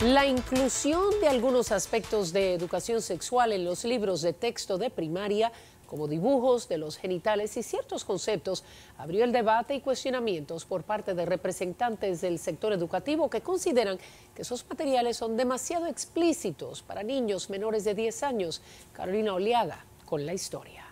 La inclusión de algunos aspectos de educación sexual en los libros de texto de primaria, como dibujos de los genitales y ciertos conceptos, abrió el debate y cuestionamientos por parte de representantes del sector educativo que consideran que esos materiales son demasiado explícitos para niños menores de 10 años. Carolina Oleada con la historia.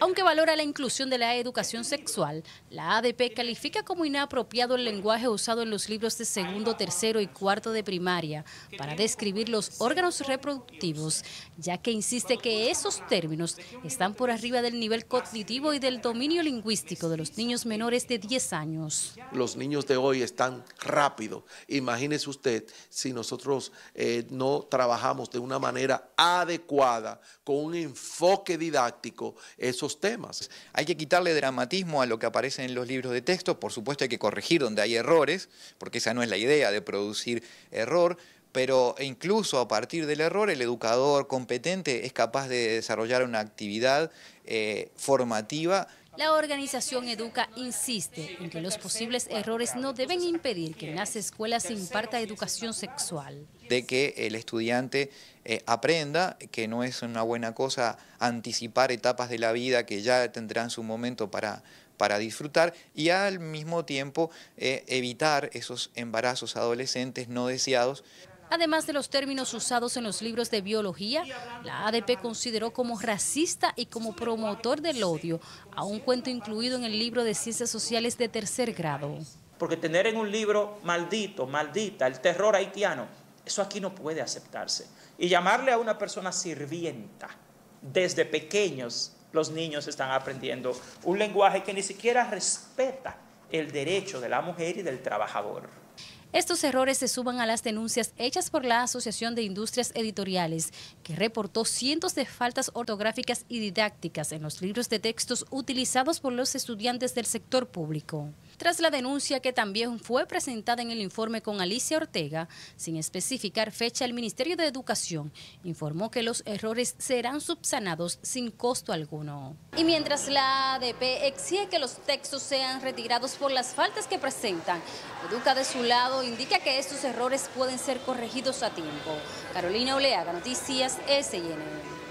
Aunque valora la inclusión de la educación sexual, la ADP califica como inapropiado el lenguaje usado en los libros de segundo, tercero y cuarto de primaria para describir los órganos reproductivos, ya que insiste que esos términos están por arriba del nivel cognitivo y del dominio lingüístico de los niños menores de 10 años. Los niños de hoy están rápido. Imagínese usted si nosotros eh, no trabajamos de una manera adecuada, con un enfoque didáctico esos temas. Hay que quitarle dramatismo a lo que aparece en los libros de texto, por supuesto hay que corregir donde hay errores, porque esa no es la idea de producir error, pero incluso a partir del error el educador competente es capaz de desarrollar una actividad eh, formativa la organización Educa insiste en que los posibles errores no deben impedir que en las escuelas se imparta educación sexual. De que el estudiante eh, aprenda que no es una buena cosa anticipar etapas de la vida que ya tendrán su momento para, disfrutar y al mismo tiempo eh, evitar esos embarazos adolescentes no deseados. Además de los términos usados en los libros de biología, la ADP consideró como racista y como promotor del odio a un cuento incluido en el libro de ciencias sociales de tercer grado. Porque tener en un libro maldito, maldita, el terror haitiano, eso aquí no puede aceptarse. Y llamarle a una persona sirvienta, desde pequeños los niños están aprendiendo un lenguaje que ni siquiera respeta el derecho de la mujer y del trabajador. Estos errores se suman a las denuncias hechas por la Asociación de Industrias Editoriales, que reportó cientos de faltas ortográficas y didácticas en los libros de textos utilizados por los estudiantes del sector público tras la denuncia que también fue presentada en el informe con Alicia Ortega, sin especificar fecha, el Ministerio de Educación informó que los errores serán subsanados sin costo alguno. Y mientras la ADP exige que los textos sean retirados por las faltas que presentan, Educa de su lado indica que estos errores pueden ser corregidos a tiempo. Carolina Oleaga, Noticias SNN.